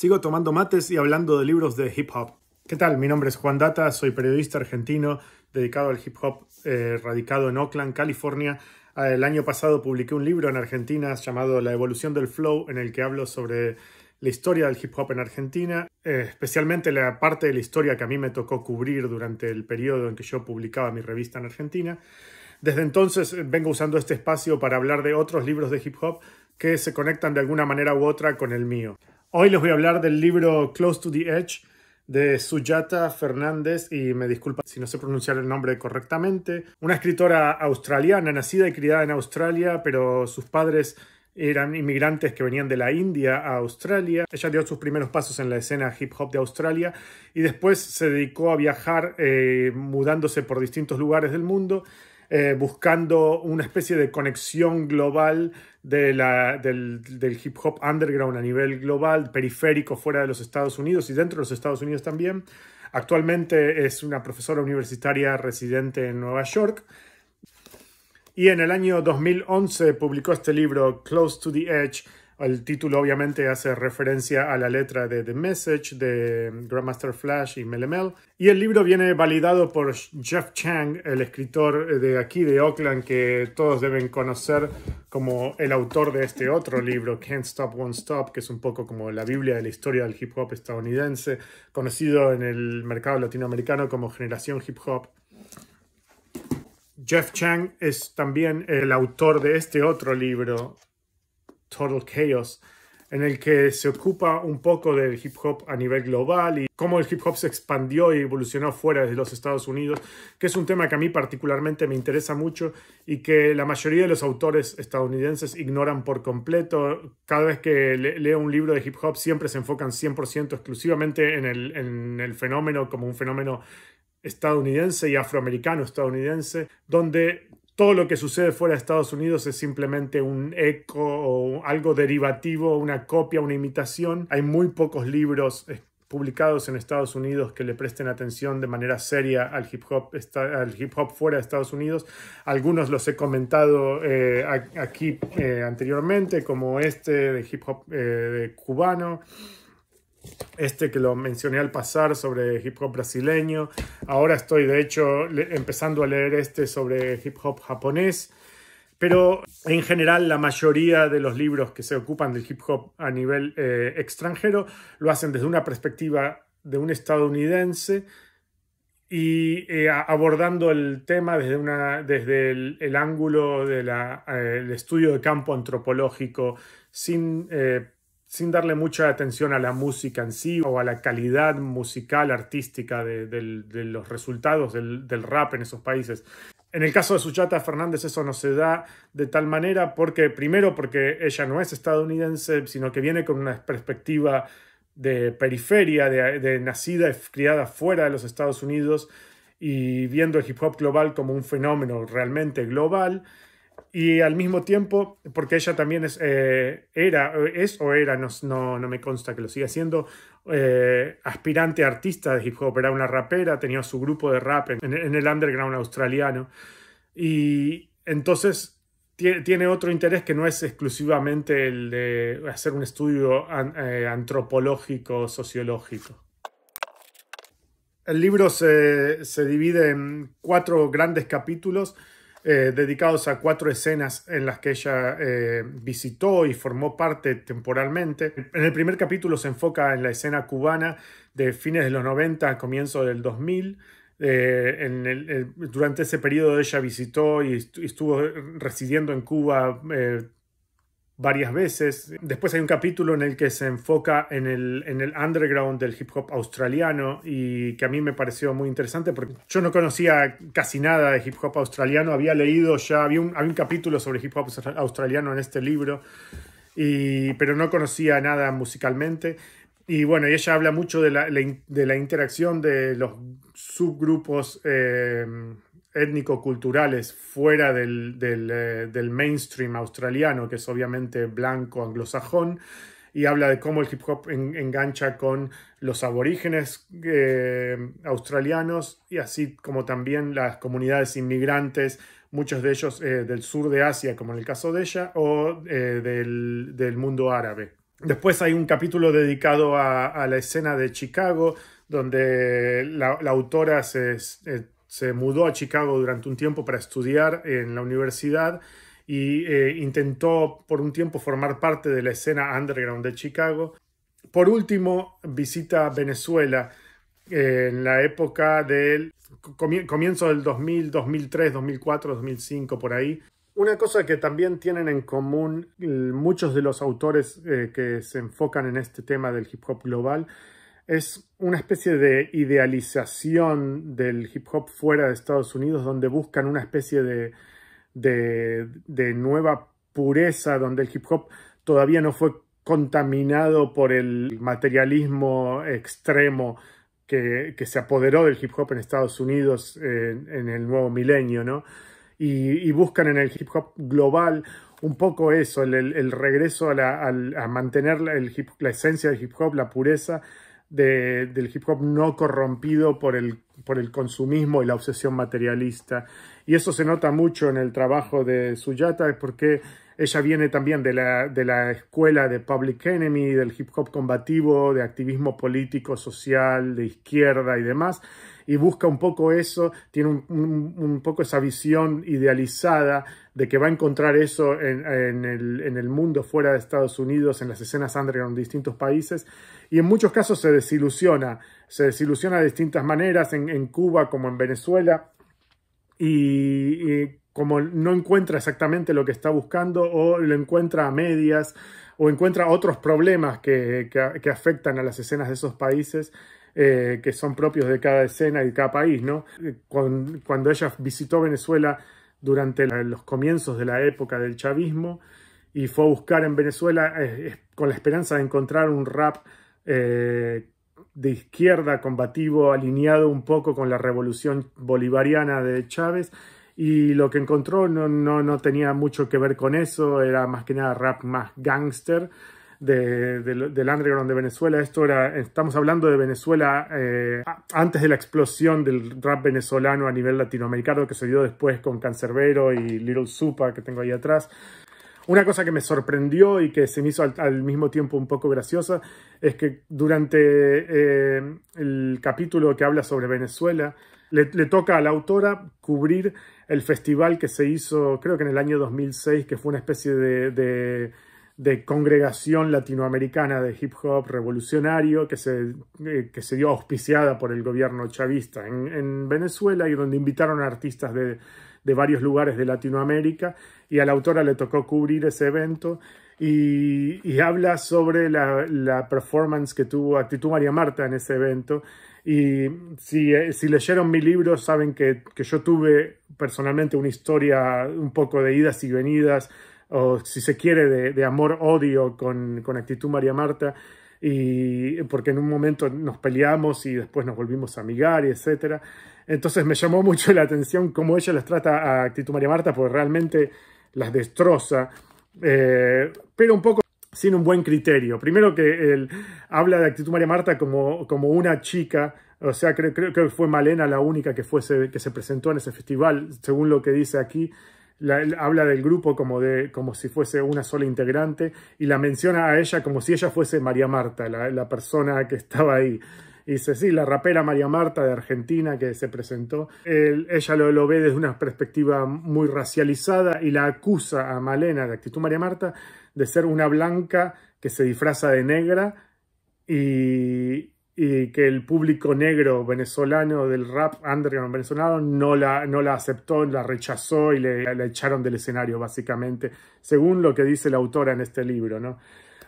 Sigo tomando mates y hablando de libros de hip hop. ¿Qué tal? Mi nombre es Juan Data, soy periodista argentino dedicado al hip hop, eh, radicado en Oakland, California. Ah, el año pasado publiqué un libro en Argentina llamado La evolución del flow, en el que hablo sobre la historia del hip hop en Argentina, eh, especialmente la parte de la historia que a mí me tocó cubrir durante el periodo en que yo publicaba mi revista en Argentina. Desde entonces eh, vengo usando este espacio para hablar de otros libros de hip hop que se conectan de alguna manera u otra con el mío. Hoy les voy a hablar del libro Close to the Edge de Sujata Fernández y me disculpa si no sé pronunciar el nombre correctamente. Una escritora australiana, nacida y criada en Australia, pero sus padres eran inmigrantes que venían de la India a Australia. Ella dio sus primeros pasos en la escena hip hop de Australia y después se dedicó a viajar eh, mudándose por distintos lugares del mundo eh, buscando una especie de conexión global de la, del, del, hip hop underground a nivel global, periférico fuera de los Estados Unidos y dentro de los Estados Unidos también. Actualmente es una profesora universitaria residente en Nueva York. Y en el año 2011 publicó este libro, Close to the Edge, el título obviamente hace referencia a la letra de The Message de Grandmaster Flash y Mel. Y el libro viene validado por Jeff Chang, el escritor de aquí de Oakland que todos deben conocer como el autor de este otro libro, Can't Stop, Won't Stop, que es un poco como la Biblia de la historia del hip hop estadounidense, conocido en el mercado latinoamericano como Generación Hip Hop. Jeff Chang es también el autor de este otro libro, Total Chaos, en el que se ocupa un poco del hip hop a nivel global y cómo el hip hop se expandió y evolucionó fuera de los Estados Unidos, que es un tema que a mí particularmente me interesa mucho y que la mayoría de los autores estadounidenses ignoran por completo. Cada vez que leo un libro de hip hop siempre se enfocan 100% exclusivamente en el, en el fenómeno como un fenómeno estadounidense y afroamericano estadounidense, donde todo lo que sucede fuera de Estados Unidos es simplemente un eco o algo derivativo, una copia, una imitación. Hay muy pocos libros eh, publicados en Estados Unidos que le presten atención de manera seria al hip hop, al hip hop fuera de Estados Unidos. Algunos los he comentado eh, aquí eh, anteriormente, como este de hip hop cubano este que lo mencioné al pasar sobre hip hop brasileño. Ahora estoy, de hecho, empezando a leer este sobre hip hop japonés. Pero en general la mayoría de los libros que se ocupan del hip hop a nivel eh, extranjero lo hacen desde una perspectiva de un estadounidense y eh, abordando el tema desde, una, desde el, ángulo del eh, estudio de campo antropológico sin sin darle mucha atención a la música en sí o a la calidad musical, artística de, los resultados del, rap en esos países. En el caso de Suchata Fernández eso no se da de tal manera porque, primero, porque ella no es estadounidense, sino que viene con una perspectiva de periferia, de nacida y criada fuera de los Estados Unidos y viendo el hip hop global como un fenómeno realmente global y al mismo tiempo, porque ella también es, eh, era, es o era, no, no, me consta que lo siga siendo, eh, aspirante artista de hip hop, era una rapera, tenía su grupo de rap en, el underground australiano. Y entonces tiene otro interés que no es exclusivamente el de hacer un estudio eh, antropológico, sociológico. El libro se, se divide en cuatro grandes capítulos eh, dedicados a cuatro escenas en las que ella eh, visitó y formó parte temporalmente. En el primer capítulo se enfoca en la escena cubana de fines de los 90, comienzo del 2000. Eh, en durante ese periodo ella visitó y estuvo residiendo en Cuba varias veces. Después hay un capítulo en el que se enfoca en el, en el underground del hip hop australiano y que a mí me pareció muy interesante porque yo no conocía casi nada de hip hop australiano, había leído ya, había un, capítulo sobre hip hop australiano en este libro, pero no conocía nada musicalmente. Y bueno, ella habla mucho de la, interacción de los subgrupos. Eh, étnico-culturales fuera eh, del, mainstream australiano, que es obviamente blanco anglosajón, y habla de cómo el hip hop engancha con los aborígenes eh, australianos y así como también las comunidades inmigrantes, muchos de ellos eh, del sur de Asia, como en el caso de ella, o del, mundo árabe. Después hay un capítulo dedicado a, la escena de Chicago, donde la, autora se se mudó a Chicago durante un tiempo para estudiar en la universidad y eh, intentó por un tiempo formar parte de la escena underground de Chicago. Por último, visita Venezuela eh, en la época del comienzo del 2000, 2003, 2004, 2005, por ahí. Una cosa que también tienen en común eh, muchos de los autores que se enfocan en este tema del hip hop global es una especie de idealización del hip hop fuera de Estados Unidos, donde buscan una especie de, de, nueva pureza, donde el hip hop todavía no fue contaminado por el materialismo extremo que, que, se apoderó del hip hop en Estados Unidos en, el nuevo milenio, ¿no? Y, buscan en el hip hop global un poco eso, el, regreso a, mantener el la esencia del hip hop, la pureza, del hip hop no corrompido por el, por el consumismo y la obsesión materialista. Y eso se nota mucho en el trabajo de Suyata, porque ella viene también de la, escuela de Public Enemy, del hip hop combativo, de activismo político, social, de izquierda y demás, y busca un poco eso, tiene un, poco esa visión idealizada de que va a encontrar eso en, el, mundo fuera de Estados Unidos, en las escenas underground en distintos países, y en muchos casos se desilusiona, se desilusiona de distintas maneras, en, Cuba como en Venezuela, y como no encuentra exactamente lo que está buscando o lo encuentra a medias o encuentra otros problemas que, afectan a las escenas de esos países eh, que son propios de cada escena y de cada país. ¿no? Eh, cuando ella visitó Venezuela durante los comienzos de la época del chavismo y fue a buscar en Venezuela eh, con la esperanza de encontrar un rap de izquierda combativo alineado un poco con la revolución bolivariana de Chávez y lo que encontró no, no, no, tenía mucho que ver con eso, era más que nada rap más gangster del underground de Venezuela. Esto era, estamos hablando de Venezuela eh, antes de la explosión del rap venezolano a nivel latinoamericano que se dio después con Cancerbero y Little Supa que tengo ahí atrás. Una cosa que me sorprendió y que se me hizo al, mismo tiempo un poco graciosa es que durante eh, el capítulo que habla sobre Venezuela, le, toca a la autora cubrir el festival que se hizo, creo que en el año 2006, que fue una especie de, congregación latinoamericana de hip hop revolucionario que se, eh, dio auspiciada por el gobierno chavista en, Venezuela y donde invitaron a artistas de, varios lugares de Latinoamérica y a la autora le tocó cubrir ese evento. Y, habla sobre la, la, performance que tuvo Actitud María Marta en ese evento y eh, si, leyeron mi libro saben que, yo tuve personalmente una historia un poco de idas y venidas, o si se quiere, de, amor-odio con, con, actitud María Marta, y porque en un momento nos peleamos y después nos volvimos a amigar, y etc. Entonces me llamó mucho la atención cómo ella las trata a actitud María Marta, porque realmente las destroza, eh, pero un poco sin un buen criterio. Primero que él habla de actitud María Marta como, una chica, o sea, creo, que fue Malena la única que, fuese, que se presentó en ese festival, según lo que dice aquí. habla del grupo como, de, como si fuese una sola integrante y la menciona a ella como si ella fuese María Marta, la, persona que estaba ahí. dice, sí, la rapera María Marta de Argentina que se presentó. ella lo, lo, ve desde una perspectiva muy racializada y la acusa a Malena de actitud María Marta de ser una blanca que se disfraza de negra y, y que el público negro venezolano del rap underground venezolano no la, aceptó, la rechazó y le, la echaron del escenario, básicamente, según lo que dice la autora en este libro, ¿no?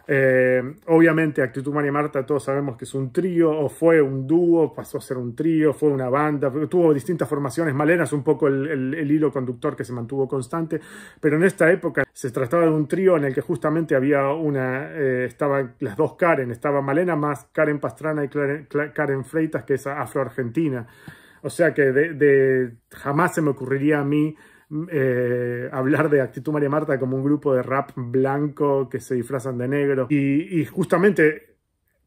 Eh, obviamente, Actitud María Marta, todos sabemos que es un trío, o fue un dúo, pasó a ser un trío, fue una banda, tuvo distintas formaciones. Malena es un poco el, hilo conductor que se mantuvo constante, pero en esta época se trataba de un trío en el que justamente había una, eh, estaban las dos Karen, estaba Malena más Karen Pastrana y Karen Freitas, que es afroargentina. O sea que jamás se me ocurriría a mí Mm, eh, hablar de Actitud María Marta como un grupo de rap blanco que se disfrazan de negro. Y, justamente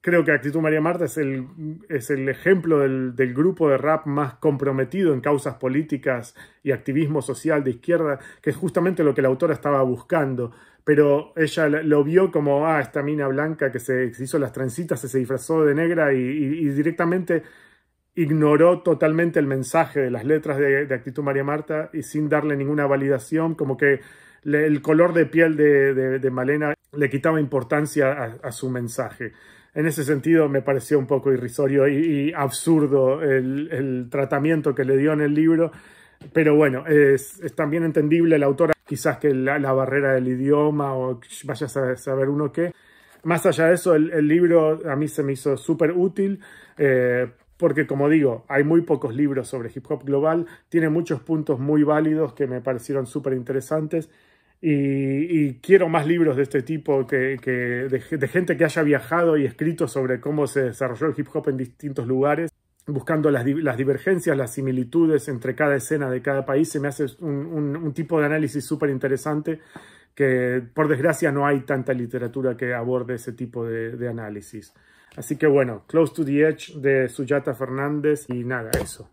creo que Actitud María Marta es el, es el ejemplo del, grupo de rap más comprometido en causas políticas y activismo social de izquierda, que es justamente lo que la autora estaba buscando. Pero ella lo vio como, ah, esta mina blanca que se hizo las trencitas, se, se disfrazó de negra y directamente ignoró totalmente el mensaje de las letras de, Actitud María Marta y sin darle ninguna validación, como que el color de piel de, Malena le quitaba importancia a, su mensaje. En ese sentido me pareció un poco irrisorio y, absurdo el, tratamiento que le dio en el libro, pero bueno, es, también entendible la autora, quizás que la, barrera del idioma o vaya a saber uno qué. Más allá de eso, el, libro a mí se me hizo súper útil. Eh, porque como digo, hay muy pocos libros sobre hip hop global, tiene muchos puntos muy válidos que me parecieron súper interesantes y, quiero más libros de este tipo, que, de, gente que haya viajado y escrito sobre cómo se desarrolló el hip hop en distintos lugares, buscando las, divergencias, las similitudes entre cada escena de cada país, se me hace un, tipo de análisis súper interesante que por desgracia no hay tanta literatura que aborde ese tipo de análisis. Así que bueno, Close to the Edge de Suyata Fernández y nada, eso.